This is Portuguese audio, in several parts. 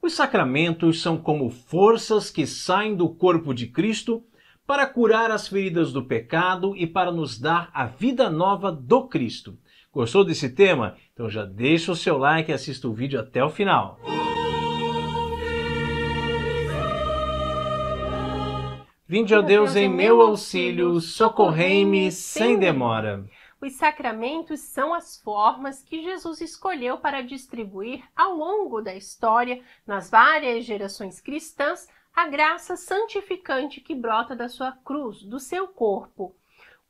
Os sacramentos são como forças que saem do corpo de Cristo para curar as feridas do pecado e para nos dar a vida nova do Cristo. Gostou desse tema? Então já deixa o seu like e assista o vídeo até o final. Vinde a Deus em meu auxílio, socorrei-me sem demora. Os sacramentos são as formas que Jesus escolheu para distribuir ao longo da história, nas várias gerações cristãs, a graça santificante que brota da sua cruz, do seu corpo.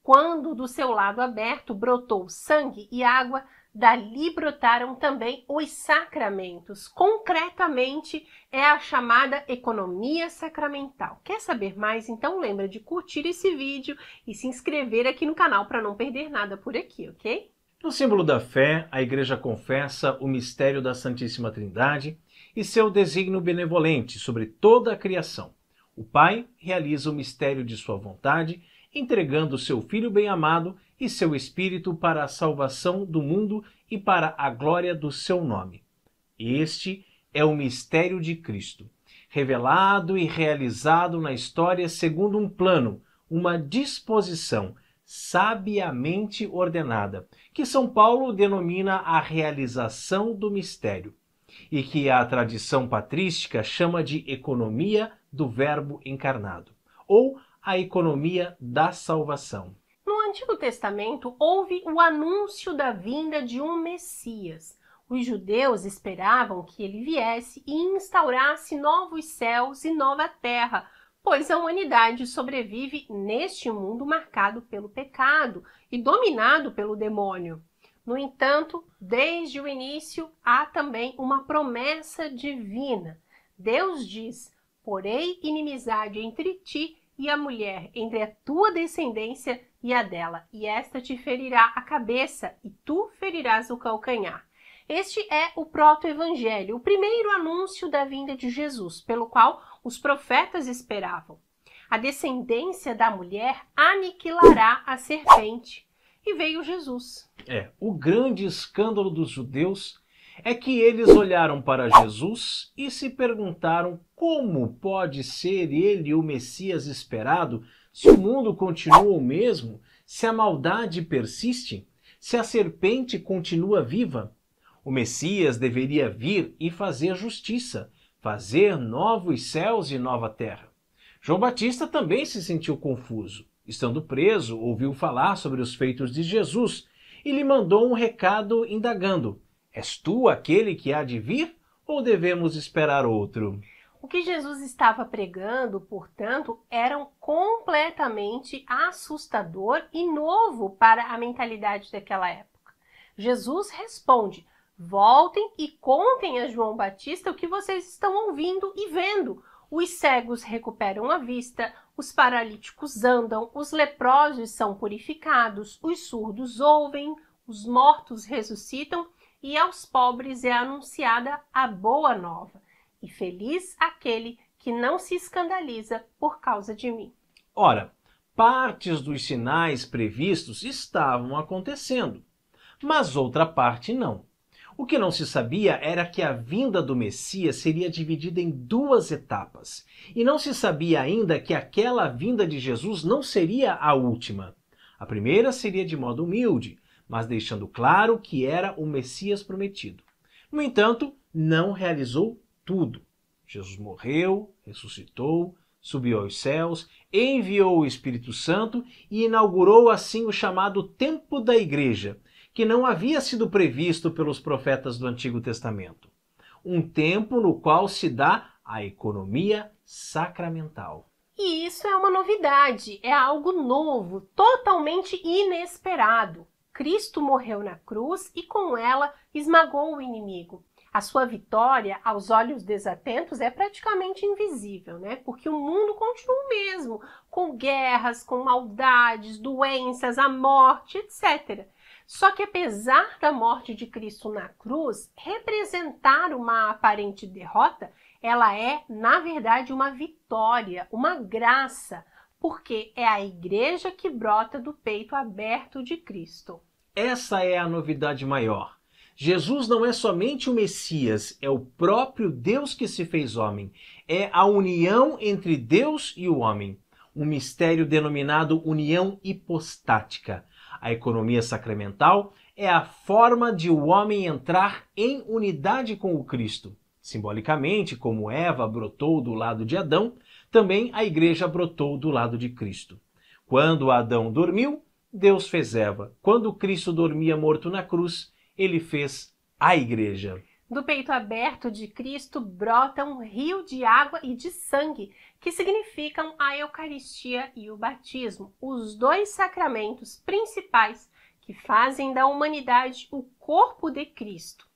Quando do seu lado aberto brotou sangue e água, Dali brotaram também os sacramentos. Concretamente, é a chamada economia sacramental. Quer saber mais? Então lembra de curtir esse vídeo e se inscrever aqui no canal para não perder nada por aqui, ok? No símbolo da fé, a Igreja confessa o mistério da Santíssima Trindade e seu designo benevolente sobre toda a criação. O Pai realiza o mistério de sua vontade, entregando seu Filho bem-amado e seu Espírito para a salvação do mundo e para a glória do seu nome. Este é o mistério de Cristo, revelado e realizado na história segundo um plano, uma disposição sabiamente ordenada, que São Paulo denomina a realização do mistério e que a tradição patrística chama de economia do Verbo encarnado, ou a economia da salvação. No Antigo Testamento houve o anúncio da vinda de um Messias. Os judeus esperavam que ele viesse e instaurasse novos céus e nova terra, pois a humanidade sobrevive neste mundo marcado pelo pecado e dominado pelo demônio. No entanto, desde o início há também uma promessa divina. Deus diz: Porei inimizade entre ti e a mulher, entre a tua descendência e a dela, e esta te ferirá a cabeça, e tu ferirás o calcanhar. Este é o proto-evangelho, o primeiro anúncio da vinda de Jesus, pelo qual os profetas esperavam. A descendência da mulher aniquilará a serpente. E veio Jesus. É, o grande escândalo dos judeus é que eles olharam para Jesus e se perguntaram como pode ser ele o Messias esperado se o mundo continua o mesmo, se a maldade persiste, se a serpente continua viva. O Messias deveria vir e fazer justiça, fazer novos céus e nova terra. João Batista também se sentiu confuso. Estando preso, ouviu falar sobre os feitos de Jesus e lhe mandou um recado indagando: És tu aquele que há de vir ou devemos esperar outro? O que Jesus estava pregando, portanto, era completamente assustador e novo para a mentalidade daquela época. Jesus responde: Voltem e contem a João Batista o que vocês estão ouvindo e vendo. Os cegos recuperam a vista, os paralíticos andam, os leprosos são purificados, os surdos ouvem, os mortos ressuscitam e aos pobres é anunciada a boa nova. E feliz aquele que não se escandaliza por causa de mim. Ora, partes dos sinais previstos estavam acontecendo, mas outra parte não. O que não se sabia era que a vinda do Messias seria dividida em duas etapas, e não se sabia ainda que aquela vinda de Jesus não seria a última. A primeira seria de modo humilde, mas deixando claro que era o Messias prometido. No entanto, não realizou tudo. Jesus morreu, ressuscitou, subiu aos céus, enviou o Espírito Santo e inaugurou assim o chamado tempo da igreja, que não havia sido previsto pelos profetas do Antigo Testamento. Um tempo no qual se dá a economia sacramental. E isso é uma novidade, é algo novo, totalmente inesperado. Cristo morreu na cruz e com ela esmagou o inimigo. A sua vitória, aos olhos desatentos, é praticamente invisível, né? Porque o mundo continua o mesmo, com guerras, com maldades, doenças, a morte, etc. Só que apesar da morte de Cristo na cruz representar uma aparente derrota, ela é, na verdade, uma vitória, uma graça, porque é a igreja que brota do peito aberto de Cristo. Essa é a novidade maior. Jesus não é somente o Messias, é o próprio Deus que se fez homem. É a união entre Deus e o homem. Um mistério denominado união hipostática. A economia sacramental é a forma de o homem entrar em unidade com o Cristo. Simbolicamente, como Eva brotou do lado de Adão, também a igreja brotou do lado de Cristo. Quando Adão dormiu, Deus fez Eva. Quando Cristo dormia morto na cruz, ele fez a igreja. Do peito aberto de Cristo brota um rio de água e de sangue, que significam a Eucaristia e o batismo, os dois sacramentos principais que fazem da humanidade o corpo de Cristo.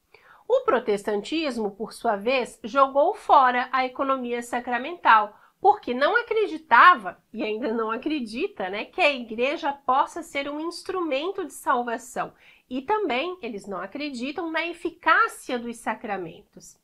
O protestantismo, por sua vez, jogou fora a economia sacramental, porque não acreditava e ainda não acredita, né, que a igreja possa ser um instrumento de salvação. E também eles não acreditam na eficácia dos sacramentos.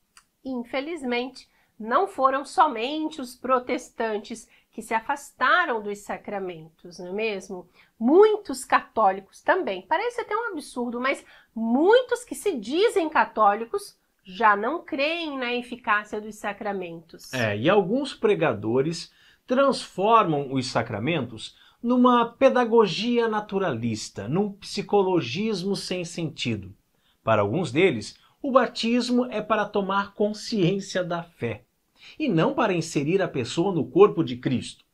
Infelizmente, não foram somente os protestantes que se afastaram dos sacramentos, não é mesmo? Muitos católicos também. Parece até um absurdo, mas muitos que se dizem católicos já não creem na eficácia dos sacramentos. É, e alguns pregadores transformam os sacramentos numa pedagogia naturalista, num psicologismo sem sentido. Para alguns deles, o batismo é para tomar consciência da fé e não para inserir a pessoa no corpo de Cristo.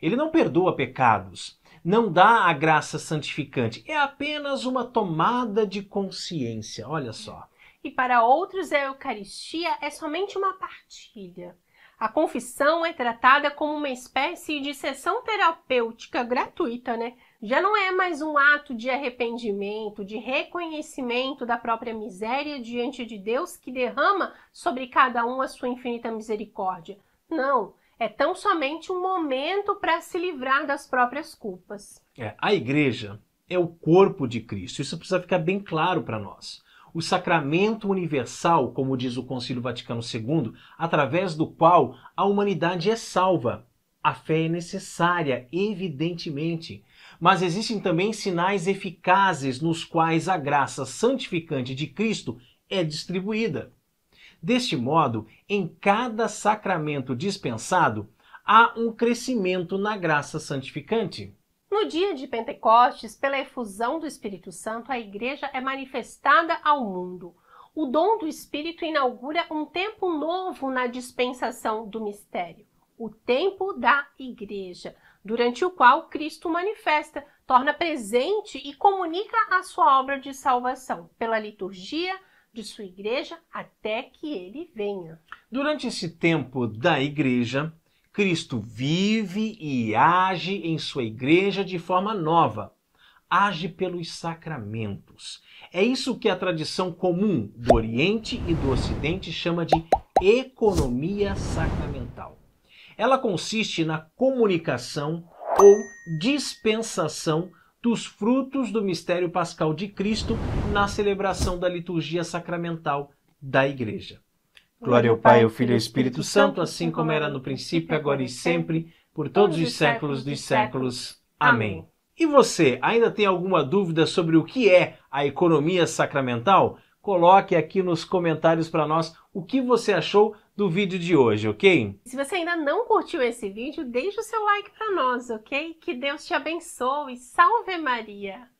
Ele não perdoa pecados, não dá a graça santificante, é apenas uma tomada de consciência. Olha só e para outros a Eucaristia é somente uma partilha. A confissão é tratada como uma espécie de sessão terapêutica gratuita, né? Já não é mais um ato de arrependimento, de reconhecimento da própria miséria diante de Deus que derrama sobre cada um a sua infinita misericórdia. Não, é tão somente um momento para se livrar das próprias culpas. É, a igreja é o corpo de Cristo. Isso precisa ficar bem claro para nós o sacramento universal, como diz o Concílio Vaticano II, através do qual a humanidade é salva. A fé é necessária, evidentemente, mas existem também sinais eficazes nos quais a graça santificante de Cristo é distribuída. Deste modo, em cada sacramento dispensado, há um crescimento na graça santificante. No dia de Pentecostes, pela efusão do Espírito Santo, a Igreja é manifestada ao mundo. O dom do Espírito inaugura um tempo novo na dispensação do mistério, o tempo da Igreja, durante o qual Cristo manifesta, torna presente e comunica a sua obra de salvação pela liturgia de sua Igreja até que ele venha. Durante esse tempo da Igreja, Cristo vive e age em sua igreja de forma nova. Age pelos sacramentos. É isso que a tradição comum do Oriente e do Ocidente chama de economia sacramental. Ela consiste na comunicação ou dispensação dos frutos do mistério pascal de Cristo na celebração da liturgia sacramental da Igreja. Glória ao Pai, ao Filho e ao Espírito Santo, assim como era no princípio, agora e sempre, por todos os séculos dos séculos. Amém. E você, ainda tem alguma dúvida sobre o que é a economia sacramental? Coloque aqui nos comentários para nós o que você achou do vídeo de hoje, ok? Se você ainda não curtiu esse vídeo, deixe o seu like para nós, ok? Que Deus te abençoe. Salve Maria!